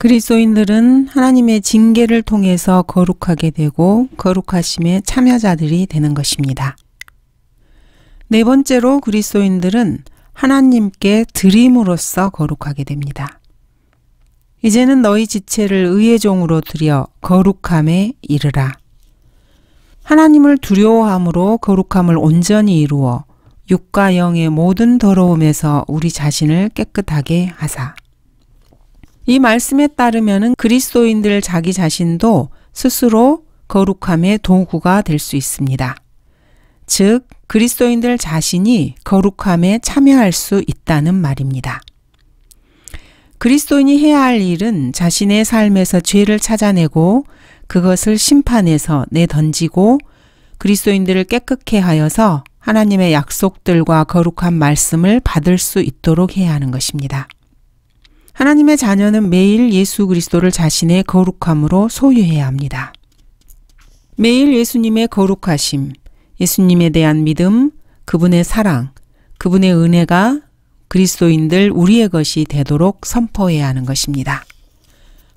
그리스도인들은 하나님의 징계를 통해서 거룩하게 되고 거룩하심의 참여자들이 되는 것입니다. 네 번째로 그리스도인들은 하나님께 드림으로써 거룩하게 됩니다. 이제는 너희 지체를 의의 종으로 드려 거룩함에 이르라. 하나님을 두려워함으로 거룩함을 온전히 이루어 육과 영의 모든 더러움에서 우리 자신을 깨끗하게 하사. 이 말씀에 따르면 그리스도인들 자기 자신도 스스로 거룩함의 도구가 될 수 있습니다. 즉, 그리스도인들 자신이 거룩함에 참여할 수 있다는 말입니다. 그리스도인이 해야 할 일은 자신의 삶에서 죄를 찾아내고 그것을 심판해서 내던지고 그리스도인들을 깨끗해 하여서 하나님의 약속들과 거룩한 말씀을 받을 수 있도록 해야 하는 것입니다. 하나님의 자녀는 매일 예수 그리스도를 자신의 거룩함으로 소유해야 합니다. 매일 예수님의 거룩하심, 예수님에 대한 믿음, 그분의 사랑, 그분의 은혜가 그리스도인들 우리의 것이 되도록 선포해야 하는 것입니다.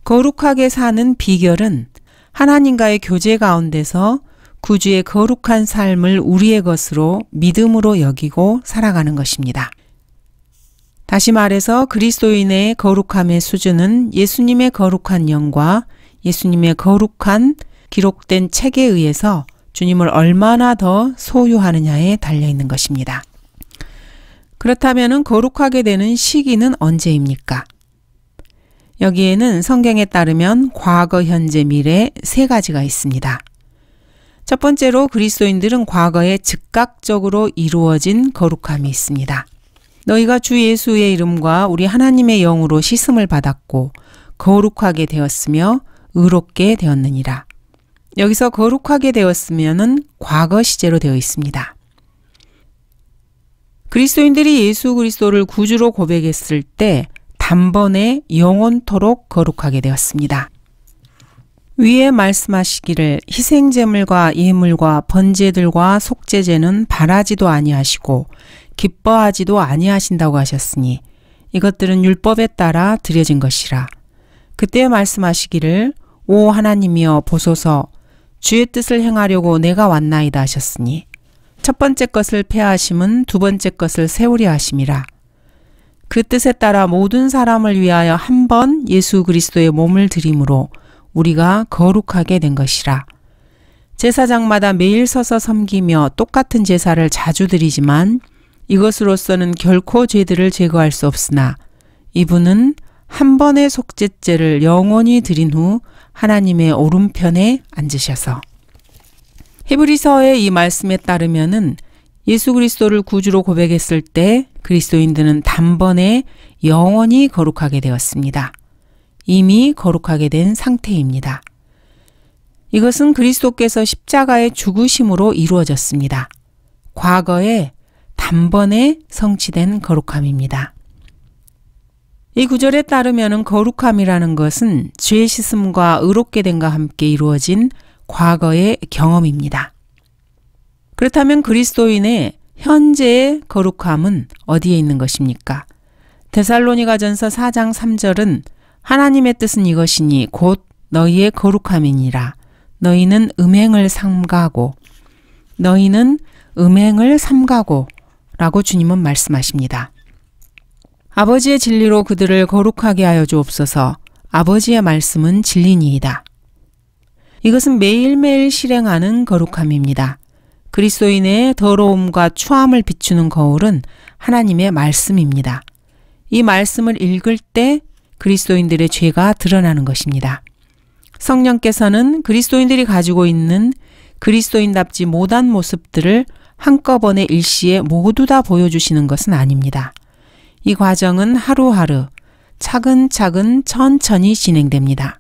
거룩하게 사는 비결은 하나님과의 교제 가운데서 구주의 거룩한 삶을 우리의 것으로 믿음으로 여기고 살아가는 것입니다. 다시 말해서 그리스도인의 거룩함의 수준은 예수님의 거룩한 영과 예수님의 거룩한 기록된 책에 의해서 주님을 얼마나 더 소유하느냐에 달려 있는 것입니다. 그렇다면 거룩하게 되는 시기는 언제입니까? 여기에는 성경에 따르면 과거, 현재, 미래 세 가지가 있습니다. 첫 번째로 그리스도인들은 과거에 즉각적으로 이루어진 거룩함이 있습니다. 너희가 주 예수의 이름과 우리 하나님의 영으로 시음을 받았고 거룩하게 되었으며 의롭게 되었느니라. 여기서 거룩하게 되었으면은 과거 시제로 되어 있습니다. 그리스도인들이 예수 그리스도를 구주로 고백했을 때 단번에 영원토록 거룩하게 되었습니다. 위에 말씀하시기를 희생제물과 예물과 번제들과 속제제는 바라지도 아니하시고 기뻐하지도 아니하신다고 하셨으니 이것들은 율법에 따라 드려진 것이라. 그때 말씀하시기를 오 하나님이여 보소서 주의 뜻을 행하려고 내가 왔나이다 하셨으니 첫 번째 것을 폐하심은 두 번째 것을 세우려 하심이라. 그 뜻에 따라 모든 사람을 위하여 한 번 예수 그리스도의 몸을 드림으로 우리가 거룩하게 된 것이라. 제사장마다 매일 서서 섬기며 똑같은 제사를 자주 드리지만 이것으로서는 결코 죄들을 제거할 수 없으나 이분은 한 번의 속죄죄를 영원히 드린 후 하나님의 오른편에 앉으셔서 히브리서의 이 말씀에 따르면은 예수 그리스도를 구주로 고백했을 때 그리스도인들은 단번에 영원히 거룩하게 되었습니다. 이미 거룩하게 된 상태입니다. 이것은 그리스도께서 십자가의 죽으심으로 이루어졌습니다. 과거에 단번에 성취된 거룩함입니다. 이 구절에 따르면 거룩함이라는 것은 죄 씻음과 의롭게 된과 함께 이루어진 과거의 경험입니다. 그렇다면 그리스도인의 현재의 거룩함은 어디에 있는 것입니까? 데살로니가전서 4장 3절은 하나님의 뜻은 이것이니 곧 너희의 거룩함이니라. 너희는 음행을 삼가고 너희는 음행을 삼가고 라고 주님은 말씀하십니다. 아버지의 진리로 그들을 거룩하게 하여 주옵소서. 아버지의 말씀은 진리니이다. 이것은 매일매일 실행하는 거룩함입니다. 그리스도인의 더러움과 추함을 비추는 거울은 하나님의 말씀입니다. 이 말씀을 읽을 때 그리스도인들의 죄가 드러나는 것입니다. 성령께서는 그리스도인들이 가지고 있는 그리스도인답지 못한 모습들을 한꺼번에 일시에 모두 다 보여주시는 것은 아닙니다. 이 과정은 하루하루 차근차근 천천히 진행됩니다.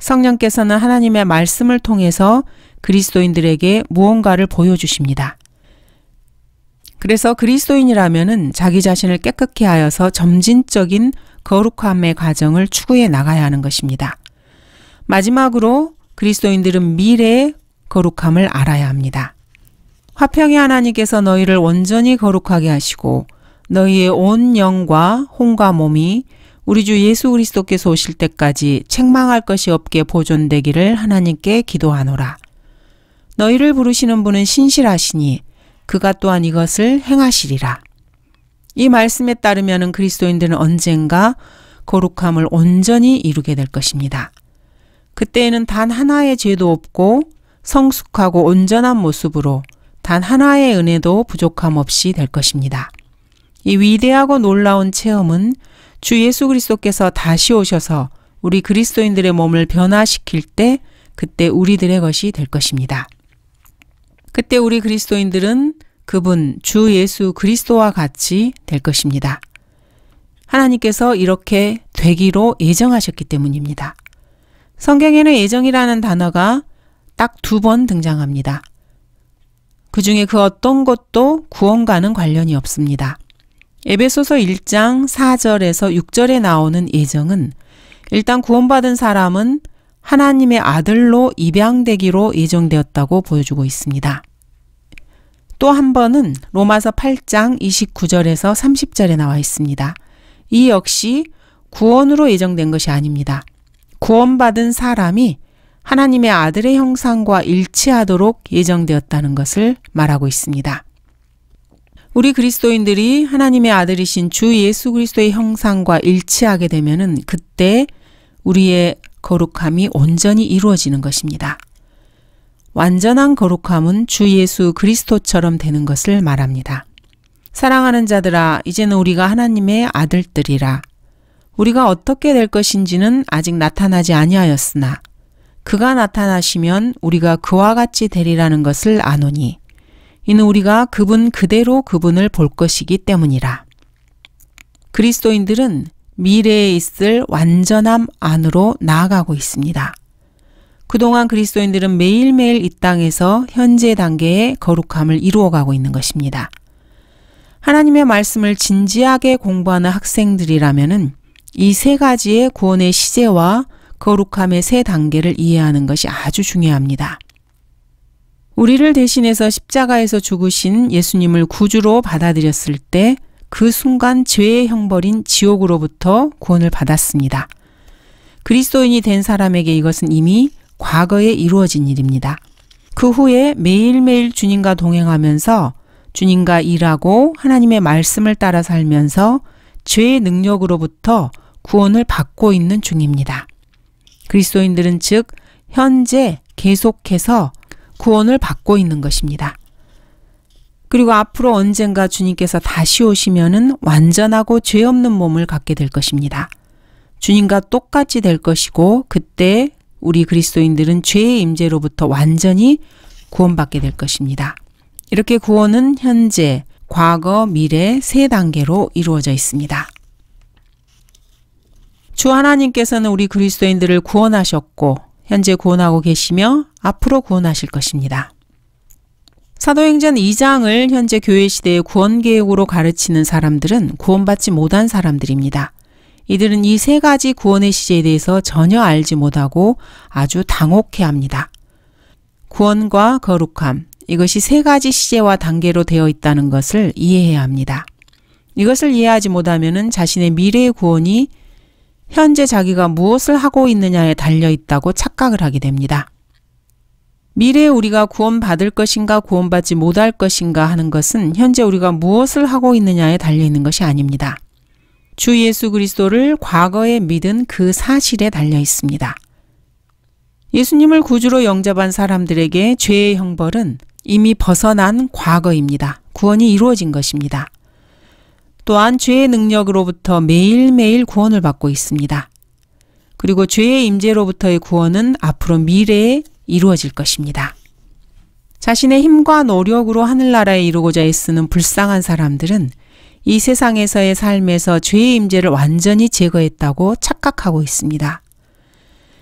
성령께서는 하나님의 말씀을 통해서 그리스도인들에게 무언가를 보여주십니다. 그래서 그리스도인이라면 자기 자신을 깨끗케 하여서 점진적인 거룩함의 과정을 추구해 나가야 하는 것입니다. 마지막으로 그리스도인들은 미래의 거룩함을 알아야 합니다. 화평의 하나님께서 너희를 온전히 거룩하게 하시고 너희의 온 영과 혼과 몸이 우리 주 예수 그리스도께서 오실 때까지 책망할 것이 없게 보존되기를 하나님께 기도하노라. 너희를 부르시는 분은 신실하시니 그가 또한 이것을 행하시리라. 이 말씀에 따르면 그리스도인들은 언젠가 거룩함을 온전히 이루게 될 것입니다. 그때에는 단 하나의 죄도 없고 성숙하고 온전한 모습으로 단 하나의 은혜도 부족함 없이 될 것입니다. 이 위대하고 놀라운 체험은 주 예수 그리스도께서 다시 오셔서 우리 그리스도인들의 몸을 변화시킬 때 그때 우리들의 것이 될 것입니다. 그때 우리 그리스도인들은 그분 주 예수 그리스도와 같이 될 것입니다. 하나님께서 이렇게 되기로 예정하셨기 때문입니다. 성경에는 예정이라는 단어가 딱 두 번 등장합니다. 그 중에 그 어떤 것도 구원과는 관련이 없습니다. 에베소서 1장 4절에서 6절에 나오는 예정은 일단 구원받은 사람은 하나님의 아들로 입양되기로 예정되었다고 보여주고 있습니다. 또한 번은 로마서 8장 29절에서 30절에 나와 있습니다. 이 역시 구원으로 예정된 것이 아닙니다. 구원받은 사람이 하나님의 아들의 형상과 일치하도록 예정되었다는 것을 말하고 있습니다. 우리 그리스도인들이 하나님의 아들이신 주 예수 그리스도의 형상과 일치하게 되면 그때 우리의 거룩함이 온전히 이루어지는 것입니다. 완전한 거룩함은 주 예수 그리스도처럼 되는 것을 말합니다. 사랑하는 자들아, 이제는 우리가 하나님의 아들들이라. 우리가 어떻게 될 것인지는 아직 나타나지 아니하였으나 그가 나타나시면 우리가 그와 같이 되리라는 것을 아노니 이는 우리가 그분 그대로 그분을 볼 것이기 때문이라. 그리스도인들은 미래에 있을 완전함 안으로 나아가고 있습니다. 그동안 그리스도인들은 매일매일 이 땅에서 현재 단계의 거룩함을 이루어가고 있는 것입니다. 하나님의 말씀을 진지하게 공부하는 학생들이라면은 이 세 가지의 구원의 시제와 거룩함의 세 단계를 이해하는 것이 아주 중요합니다. 우리를 대신해서 십자가에서 죽으신 예수님을 구주로 받아들였을 때 그 순간 죄의 형벌인 지옥으로부터 구원을 받았습니다. 그리스도인이 된 사람에게 이것은 이미 과거에 이루어진 일입니다. 그 후에 매일매일 주님과 동행하면서 주님과 일하고 하나님의 말씀을 따라 살면서 죄의 능력으로부터 구원을 받고 있는 중입니다. 그리스도인들은 즉 현재 계속해서 구원을 받고 있는 것입니다. 그리고 앞으로 언젠가 주님께서 다시 오시면은 완전하고 죄 없는 몸을 갖게 될 것입니다. 주님과 똑같이 될 것이고 그때 우리 그리스도인들은 죄의 임재로부터 완전히 구원받게 될 것입니다. 이렇게 구원은 현재, 과거, 미래 세 단계로 이루어져 있습니다. 주 하나님께서는 우리 그리스도인들을 구원하셨고 현재 구원하고 계시며 앞으로 구원하실 것입니다. 사도행전 2장을 현재 교회 시대의 구원 계획으로 가르치는 사람들은 구원받지 못한 사람들입니다. 이들은 이 세 가지 구원의 시제에 대해서 전혀 알지 못하고 아주 당혹해 합니다. 구원과 거룩함, 이것이 세 가지 시제와 단계로 되어 있다는 것을 이해해야 합니다. 이것을 이해하지 못하면 자신의 미래의 구원이 현재 자기가 무엇을 하고 있느냐에 달려 있다고 착각을 하게 됩니다. 미래에 우리가 구원받을 것인가 구원받지 못할 것인가 하는 것은 현재 우리가 무엇을 하고 있느냐에 달려 있는 것이 아닙니다. 주 예수 그리스도를 과거에 믿은 그 사실에 달려 있습니다. 예수님을 구주로 영접한 사람들에게 죄의 형벌은 이미 벗어난 과거입니다. 구원이 이루어진 것입니다. 또한 죄의 능력으로부터 매일매일 구원을 받고 있습니다. 그리고 죄의 임재로부터의 구원은 앞으로 미래에 이루어질 것입니다. 자신의 힘과 노력으로 하늘나라에 이루고자 애쓰는 불쌍한 사람들은 이 세상에서의 삶에서 죄의 임재를 완전히 제거했다고 착각하고 있습니다.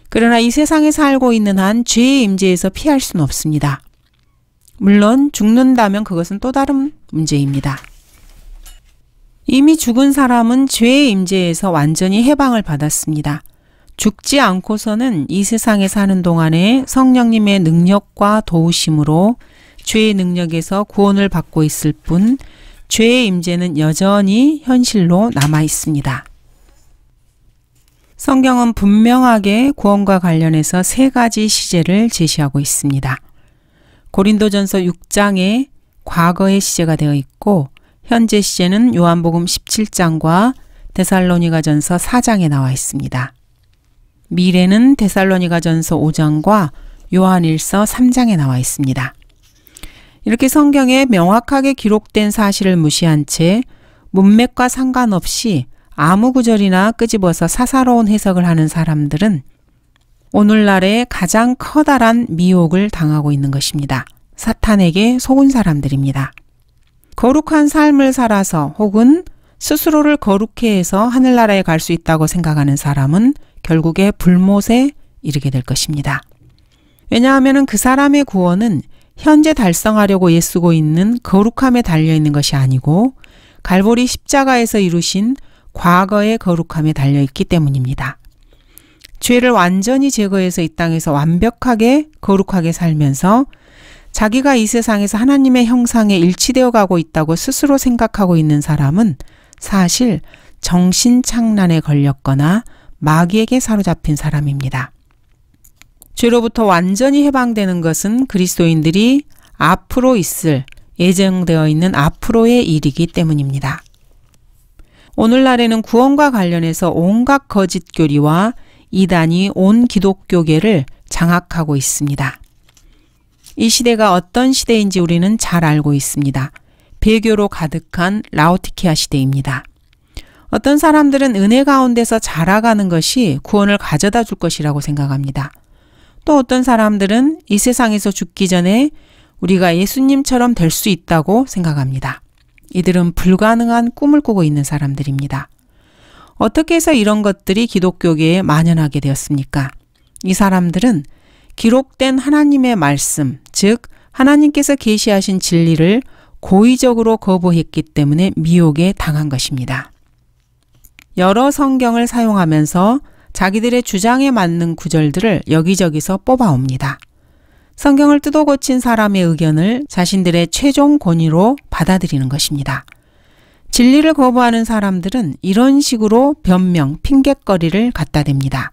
그러나 이 세상에 살고 있는 한 죄의 임재에서 피할 수는 없습니다. 물론 죽는다면 그것은 또 다른 문제입니다. 이미 죽은 사람은 죄의 임재에서 완전히 해방을 받았습니다. 죽지 않고서는 이 세상에 사는 동안에 성령님의 능력과 도우심으로 죄의 능력에서 구원을 받고 있을 뿐 죄의 임재는 여전히 현실로 남아 있습니다. 성경은 분명하게 구원과 관련해서 세 가지 시제를 제시하고 있습니다. 고린도전서 6장에 과거의 시제가 되어 있고 현재 시제는 요한복음 17장과 데살로니가전서 4장에 나와 있습니다. 미래는 데살로니가전서 5장과 요한일서 3장에 나와 있습니다. 이렇게 성경에 명확하게 기록된 사실을 무시한 채 문맥과 상관없이 아무 구절이나 끄집어서 사사로운 해석을 하는 사람들은 오늘날의 가장 커다란 미혹을 당하고 있는 것입니다. 사탄에게 속은 사람들입니다. 거룩한 삶을 살아서 혹은 스스로를 거룩해 해서 하늘나라에 갈 수 있다고 생각하는 사람은 결국에 불못에 이르게 될 것입니다. 왜냐하면 그 사람의 구원은 현재 달성하려고 애쓰고 있는 거룩함에 달려 있는 것이 아니고 갈보리 십자가에서 이루신 과거의 거룩함에 달려 있기 때문입니다. 죄를 완전히 제거해서 이 땅에서 완벽하게 거룩하게 살면서 자기가 이 세상에서 하나님의 형상에 일치되어 가고 있다고 스스로 생각하고 있는 사람은 사실 정신착란에 걸렸거나 마귀에게 사로잡힌 사람입니다. 죄로부터 완전히 해방되는 것은 그리스도인들이 앞으로 있을 예정되어 있는 앞으로의 일이기 때문입니다. 오늘날에는 구원과 관련해서 온갖 거짓교리와 이단이 온 기독교계를 장악하고 있습니다. 이 시대가 어떤 시대인지 우리는 잘 알고 있습니다. 배교로 가득한 라오티키아 시대입니다. 어떤 사람들은 은혜 가운데서 자라가는 것이 구원을 가져다 줄 것이라고 생각합니다. 또 어떤 사람들은 이 세상에서 죽기 전에 우리가 예수님처럼 될 수 있다고 생각합니다. 이들은 불가능한 꿈을 꾸고 있는 사람들입니다. 어떻게 해서 이런 것들이 기독교계에 만연하게 되었습니까? 이 사람들은 기록된 하나님의 말씀, 즉 하나님께서 계시하신 진리를 고의적으로 거부했기 때문에 미혹에 당한 것입니다. 여러 성경을 사용하면서 자기들의 주장에 맞는 구절들을 여기저기서 뽑아옵니다. 성경을 뜯어 고친 사람의 의견을 자신들의 최종 권위로 받아들이는 것입니다. 진리를 거부하는 사람들은 이런 식으로 변명, 핑곗거리를 갖다 댑니다.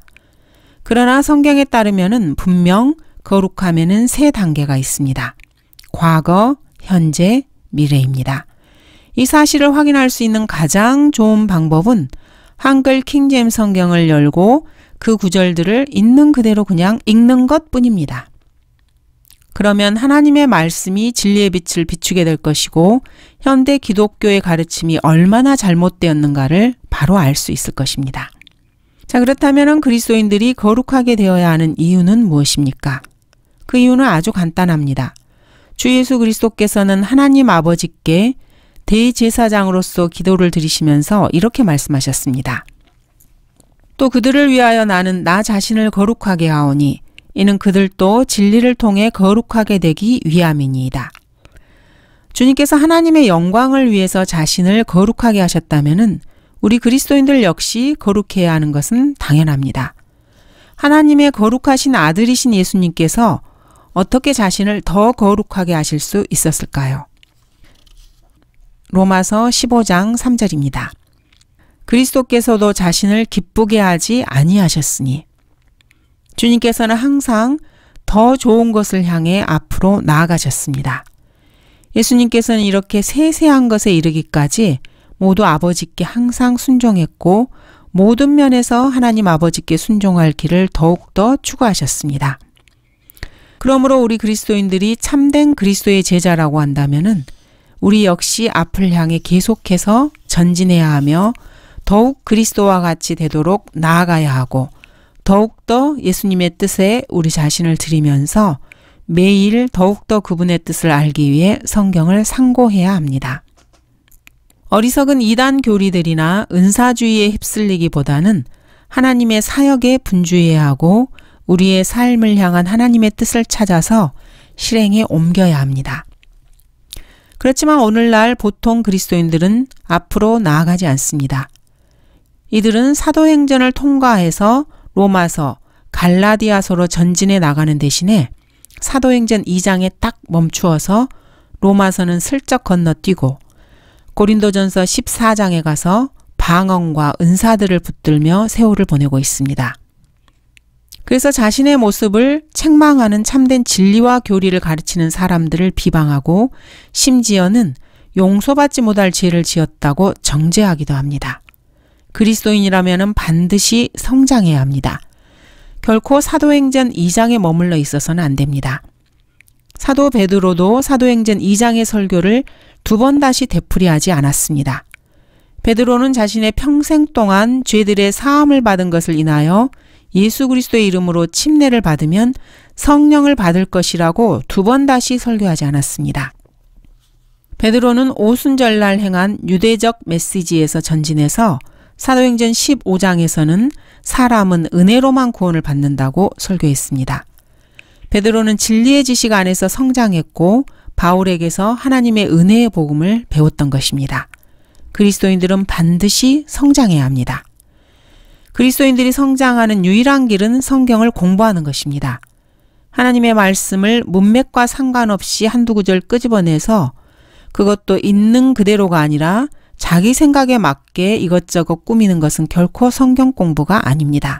그러나 성경에 따르면 분명 거룩함에는 세 단계가 있습니다. 과거, 현재, 미래입니다. 이 사실을 확인할 수 있는 가장 좋은 방법은 한글 킹잼 성경을 열고 그 구절들을 있는 그대로 그냥 읽는 것 뿐입니다. 그러면 하나님의 말씀이 진리의 빛을 비추게 될 것이고 현대 기독교의 가르침이 얼마나 잘못되었는가를 바로 알 수 있을 것입니다. 자, 그렇다면 그리스도인들이 거룩하게 되어야 하는 이유는 무엇입니까? 그 이유는 아주 간단합니다. 주 예수 그리스도께서는 하나님 아버지께 대제사장으로서 기도를 드리시면서 이렇게 말씀하셨습니다. 또 그들을 위하여 나는 나 자신을 거룩하게 하오니 이는 그들도 진리를 통해 거룩하게 되기 위함이니이다. 주님께서 하나님의 영광을 위해서 자신을 거룩하게 하셨다면은 우리 그리스도인들 역시 거룩해야 하는 것은 당연합니다. 하나님의 거룩하신 아들이신 예수님께서 어떻게 자신을 더 거룩하게 하실 수 있었을까요? 로마서 15장 3절입니다. 그리스도께서도 자신을 기쁘게 하지 아니하셨으니 주님께서는 항상 더 좋은 것을 향해 앞으로 나아가셨습니다. 예수님께서는 이렇게 세세한 것에 이르기까지 모두 아버지께 항상 순종했고 모든 면에서 하나님 아버지께 순종할 길을 더욱더 추구하셨습니다. 그러므로 우리 그리스도인들이 참된 그리스도의 제자라고 한다면은 우리 역시 앞을 향해 계속해서 전진해야 하며 더욱 그리스도와 같이 되도록 나아가야 하고 더욱더 예수님의 뜻에 우리 자신을 드리면서 매일 더욱더 그분의 뜻을 알기 위해 성경을 상고해야 합니다. 어리석은 이단 교리들이나 은사주의에 휩쓸리기보다는 하나님의 사역에 분주해야 하고 우리의 삶을 향한 하나님의 뜻을 찾아서 실행에 옮겨야 합니다. 그렇지만 오늘날 보통 그리스도인들은 앞으로 나아가지 않습니다. 이들은 사도행전을 통과해서 로마서, 갈라디아서로 전진해 나가는 대신에 사도행전 2장에 딱 멈추어서 로마서는 슬쩍 건너뛰고 고린도전서 14장에 가서 방언과 은사들을 붙들며 세월을 보내고 있습니다. 그래서 자신의 모습을 책망하는 참된 진리와 교리를 가르치는 사람들을 비방하고 심지어는 용서받지 못할 죄를 지었다고 정죄하기도 합니다. 그리스도인이라면 반드시 성장해야 합니다. 결코 사도행전 2장에 머물러 있어서는 안 됩니다. 사도 베드로도 사도행전 2장의 설교를 두 번 다시 되풀이하지 않았습니다. 베드로는 자신의 평생 동안 죄들의 사함을 받은 것을 인하여 예수 그리스도의 이름으로 침례를 받으면 성령을 받을 것이라고 두 번 다시 설교하지 않았습니다. 베드로는 오순절날 행한 유대적 메시지에서 전진해서 사도행전 15장에서는 사람은 은혜로만 구원을 받는다고 설교했습니다. 베드로는 진리의 지식 안에서 성장했고 바울에게서 하나님의 은혜의 복음을 배웠던 것입니다. 그리스도인들은 반드시 성장해야 합니다. 그리스도인들이 성장하는 유일한 길은 성경을 공부하는 것입니다. 하나님의 말씀을 문맥과 상관없이 한두 구절 끄집어내서 그것도 있는 그대로가 아니라 자기 생각에 맞게 이것저것 꾸미는 것은 결코 성경 공부가 아닙니다.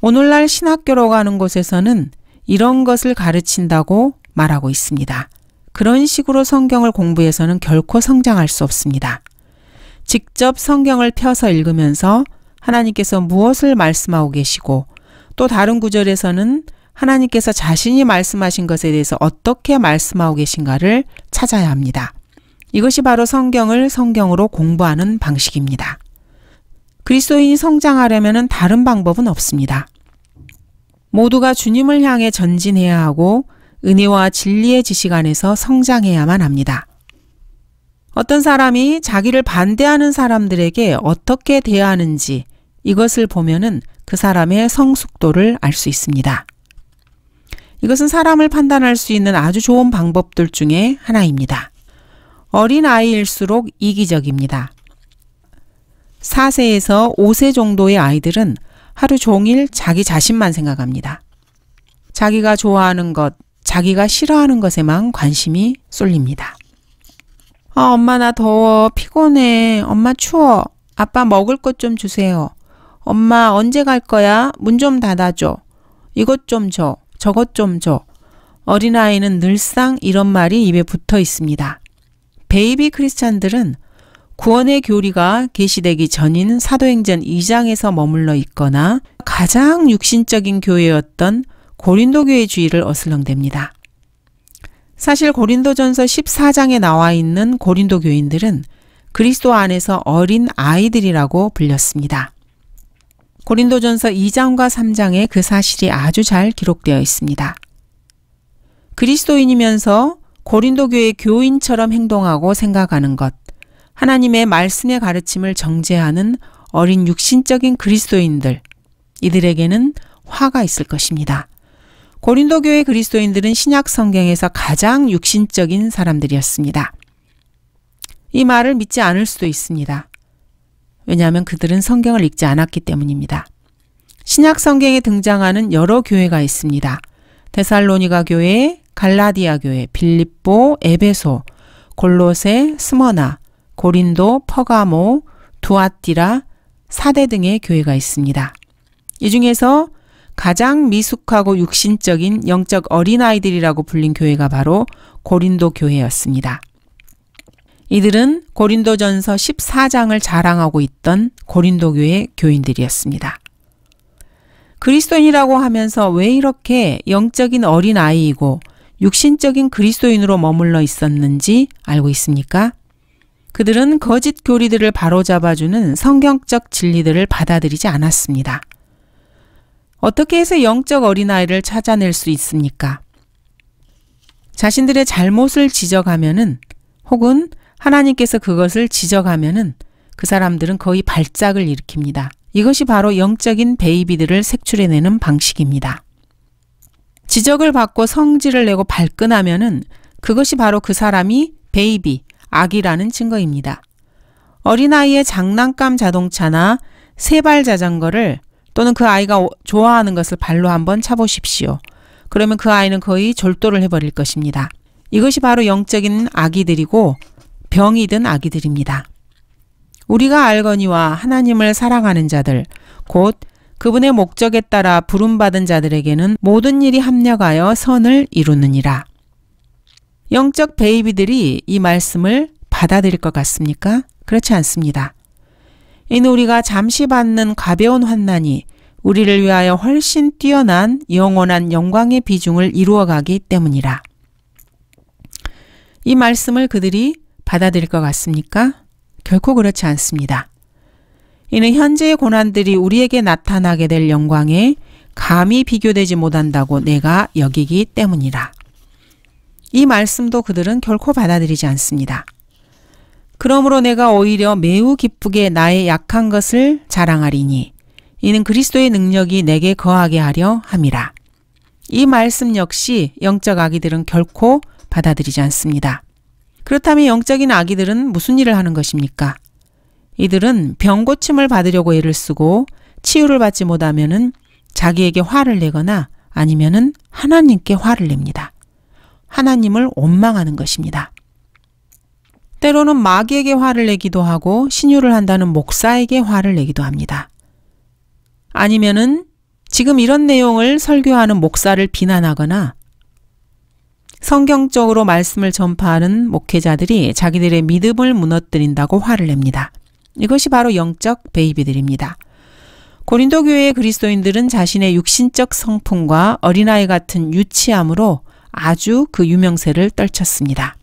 오늘날 신학교로 가는 곳에서는 이런 것을 가르친다고 말하고 있습니다. 그런 식으로 성경을 공부해서는 결코 성장할 수 없습니다. 직접 성경을 펴서 읽으면서 하나님께서 무엇을 말씀하고 계시고 또 다른 구절에서는 하나님께서 자신이 말씀하신 것에 대해서 어떻게 말씀하고 계신가를 찾아야 합니다. 이것이 바로 성경을 성경으로 공부하는 방식입니다. 그리스도인이 성장하려면 다른 방법은 없습니다. 모두가 주님을 향해 전진해야 하고 은혜와 진리의 지식 안에서 성장해야만 합니다. 어떤 사람이 자기를 반대하는 사람들에게 어떻게 대하는지 이것을 보면은 그 사람의 성숙도를 알 수 있습니다. 이것은 사람을 판단할 수 있는 아주 좋은 방법들 중에 하나입니다. 어린 아이일수록 이기적입니다. 4세에서 5세 정도의 아이들은 하루 종일 자기 자신만 생각합니다. 자기가 좋아하는 것, 자기가 싫어하는 것에만 관심이 쏠립니다. 아, 엄마 나 더워, 피곤해, 엄마 추워, 아빠 먹을 것 좀 주세요. 엄마 언제 갈 거야? 문 좀 닫아줘. 이것 좀 줘. 저것 좀 줘. 어린아이는 늘상 이런 말이 입에 붙어 있습니다. 베이비 크리스찬들은 구원의 교리가 개시되기 전인 사도행전 2장에서 머물러 있거나 가장 육신적인 교회였던 고린도 교회주의를 어슬렁댑니다. 사실 고린도전서 14장에 나와 있는 고린도 교인들은 그리스도 안에서 어린 아이들이라고 불렸습니다. 고린도전서 2장과 3장에 그 사실이 아주 잘 기록되어 있습니다. 그리스도인이면서 고린도 교의 교인처럼 행동하고 생각하는 것, 하나님의 말씀의 가르침을 정제하는 어린 육신적인 그리스도인들, 이들에게는 화가 있을 것입니다. 고린도 교의 그리스도인들은 신약 성경에서 가장 육신적인 사람들이었습니다. 이 말을 믿지 않을 수도 있습니다. 왜냐하면 그들은 성경을 읽지 않았기 때문입니다. 신약 성경에 등장하는 여러 교회가 있습니다. 데살로니가 교회, 갈라디아 교회, 빌립보, 에베소, 골로세, 스머나, 고린도, 퍼가모, 두아띠라, 사대 등의 교회가 있습니다. 이 중에서 가장 미숙하고 육신적인 영적 어린아이들이라고 불린 교회가 바로 고린도 교회였습니다. 이들은 고린도전서 14장을 자랑하고 있던 고린도 교의 교인들이었습니다. 그리스도인이라고 하면서 왜 이렇게 영적인 어린아이이고 육신적인 그리스도인으로 머물러 있었는지 알고 있습니까? 그들은 거짓 교리들을 바로잡아주는 성경적 진리들을 받아들이지 않았습니다. 어떻게 해서 영적 어린아이를 찾아낼 수 있습니까? 자신들의 잘못을 지적하면은 혹은 하나님께서 그것을 지적하면은 그 사람들은 거의 발작을 일으킵니다. 이것이 바로 영적인 베이비들을 색출해내는 방식입니다. 지적을 받고 성질을 내고 발끈하면은 그것이 바로 그 사람이 베이비, 아기라는 증거입니다. 어린아이의 장난감 자동차나 세발 자전거를 또는 그 아이가 좋아하는 것을 발로 한번 차보십시오. 그러면 그 아이는 거의 졸도를 해버릴 것입니다. 이것이 바로 영적인 아기들이고 병이든 아기들입니다. 우리가 알거니와 하나님을 사랑하는 자들, 곧 그분의 목적에 따라 부름받은 자들에게는 모든 일이 합력하여 선을 이루느니라. 영적 베이비들이 이 말씀을 받아들일 것 같습니까? 그렇지 않습니다. 이는 우리가 잠시 받는 가벼운 환난이 우리를 위하여 훨씬 뛰어난 영원한 영광의 비중을 이루어가기 때문이라. 이 말씀을 그들이 받아들일 것 같습니까? 결코 그렇지 않습니다. 이는 현재의 고난들이 우리에게 나타나게 될 영광에 감히 비교되지 못한다고 내가 여기기 때문이라. 이 말씀도 그들은 결코 받아들이지 않습니다. 그러므로 내가 오히려 매우 기쁘게 나의 약한 것을 자랑하리니 이는 그리스도의 능력이 내게 거하게 하려 함이라. 이 말씀 역시 영적 아기들은 결코 받아들이지 않습니다. 그렇다면 영적인 아기들은 무슨 일을 하는 것입니까? 이들은 병고침을 받으려고 애를 쓰고 치유를 받지 못하면은 자기에게 화를 내거나 아니면은 하나님께 화를 냅니다. 하나님을 원망하는 것입니다. 때로는 마귀에게 화를 내기도 하고 신유를 한다는 목사에게 화를 내기도 합니다. 아니면은 지금 이런 내용을 설교하는 목사를 비난하거나 성경적으로 말씀을 전파하는 목회자들이 자기들의 믿음을 무너뜨린다고 화를 냅니다. 이것이 바로 영적 베이비들입니다. 고린도 교회의 그리스도인들은 자신의 육신적 성품과 어린아이 같은 유치함으로 아주 그 유명세를 떨쳤습니다.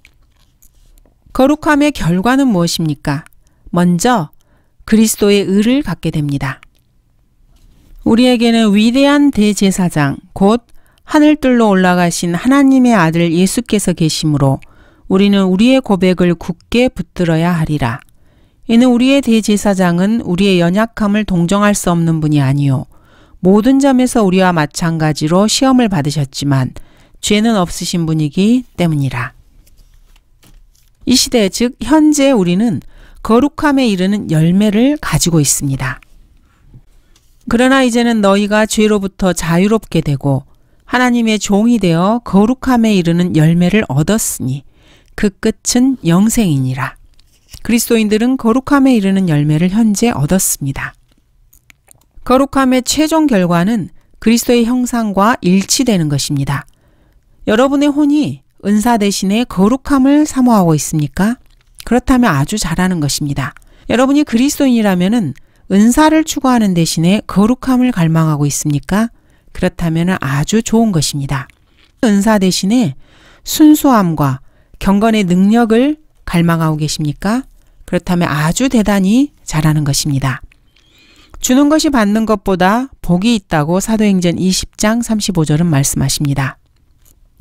거룩함의 결과는 무엇입니까? 먼저 그리스도의 의를 갖게 됩니다. 우리에게는 위대한 대제사장, 곧 하늘뜰로 올라가신 하나님의 아들 예수께서 계시므로 우리는 우리의 고백을 굳게 붙들어야 하리라. 이는 우리의 대제사장은 우리의 연약함을 동정할 수 없는 분이 아니요. 모든 점에서 우리와 마찬가지로 시험을 받으셨지만 죄는 없으신 분이기 때문이라. 이 시대 즉 현재 우리는 거룩함에 이르는 열매를 가지고 있습니다. 그러나 이제는 너희가 죄로부터 자유롭게 되고 하나님의 종이 되어 거룩함에 이르는 열매를 얻었으니 그 끝은 영생이니라. 그리스도인들은 거룩함에 이르는 열매를 현재 얻었습니다. 거룩함의 최종 결과는 그리스도의 형상과 일치되는 것입니다. 여러분의 혼이 은사 대신에 거룩함을 사모하고 있습니까? 그렇다면 아주 잘하는 것입니다. 여러분이 그리스도인이라면은 은사를 추구하는 대신에 거룩함을 갈망하고 있습니까? 그렇다면 아주 좋은 것입니다. 은사 대신에 순수함과 경건의 능력을 갈망하고 계십니까? 그렇다면 아주 대단히 잘하는 것입니다. 주는 것이 받는 것보다 복이 있다고 사도행전 20장 35절은 말씀하십니다.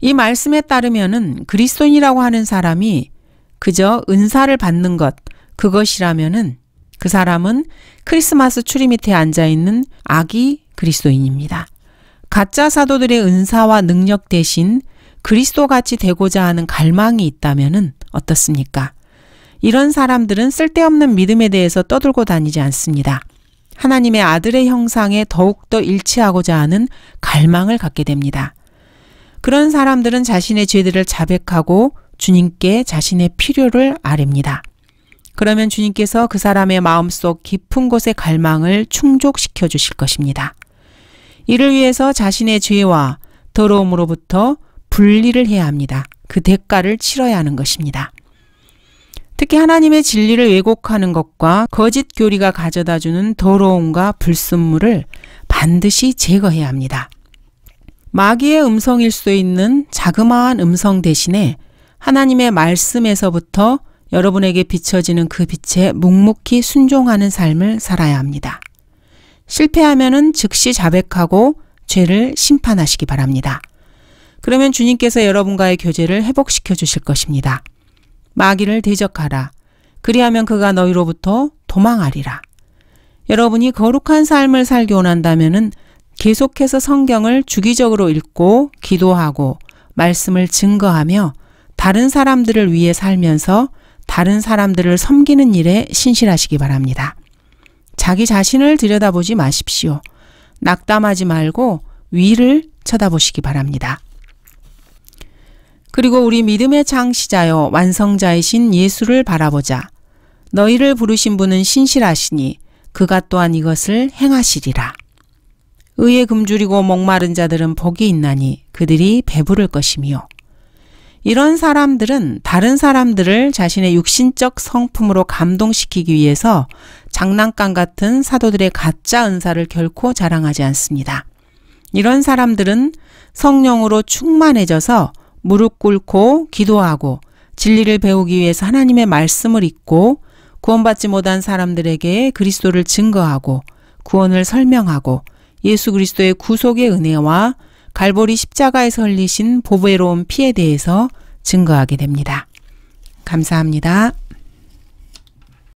이 말씀에 따르면은 그리스도인이라고 하는 사람이 그저 은사를 받는 것, 그것이라면은 그 사람은 크리스마스 추리 밑에 앉아 있는 아기 그리스도인입니다. 가짜 사도들의 은사와 능력 대신 그리스도같이 되고자 하는 갈망이 있다면 어떻습니까? 이런 사람들은 쓸데없는 믿음에 대해서 떠들고 다니지 않습니다. 하나님의 아들의 형상에 더욱더 일치하고자 하는 갈망을 갖게 됩니다. 그런 사람들은 자신의 죄들을 자백하고 주님께 자신의 필요를 아립니다. 그러면 주님께서 그 사람의 마음속 깊은 곳의 갈망을 충족시켜 주실 것입니다. 이를 위해서 자신의 죄와 더러움으로부터 분리를 해야 합니다. 그 대가를 치러야 하는 것입니다. 특히 하나님의 진리를 왜곡하는 것과 거짓 교리가 가져다 주는 더러움과 불순물을 반드시 제거해야 합니다. 마귀의 음성일 수 있는 자그마한 음성 대신에 하나님의 말씀에서부터 여러분에게 비춰지는 그 빛에 묵묵히 순종하는 삶을 살아야 합니다. 실패하면은 즉시 자백하고 죄를 심판하시기 바랍니다. 그러면 주님께서 여러분과의 교제를 회복시켜 주실 것입니다. 마귀를 대적하라. 그리하면 그가 너희로부터 도망하리라. 여러분이 거룩한 삶을 살기 원한다면은 계속해서 성경을 주기적으로 읽고 기도하고 말씀을 증거하며 다른 사람들을 위해 살면서 다른 사람들을 섬기는 일에 신실하시기 바랍니다. 자기 자신을 들여다보지 마십시오. 낙담하지 말고 위를 쳐다보시기 바랍니다. 그리고 우리 믿음의 창시자여 완성자이신 예수를 바라보자. 너희를 부르신 분은 신실하시니 그가 또한 이것을 행하시리라. 의에 금줄이고 목마른 자들은 복이 있나니 그들이 배부를 것이며 이런 사람들은 다른 사람들을 자신의 육신적 성품으로 감동시키기 위해서 장난감 같은 사도들의 가짜 은사를 결코 자랑하지 않습니다. 이런 사람들은 성령으로 충만해져서 무릎 꿇고 기도하고 진리를 배우기 위해서 하나님의 말씀을 읽고 구원받지 못한 사람들에게 그리스도를 증거하고 구원을 설명하고 예수 그리스도의 구속의 은혜와 갈보리 십자가에서 흘리신 보배로운 피에 대해서 증거하게 됩니다. 감사합니다.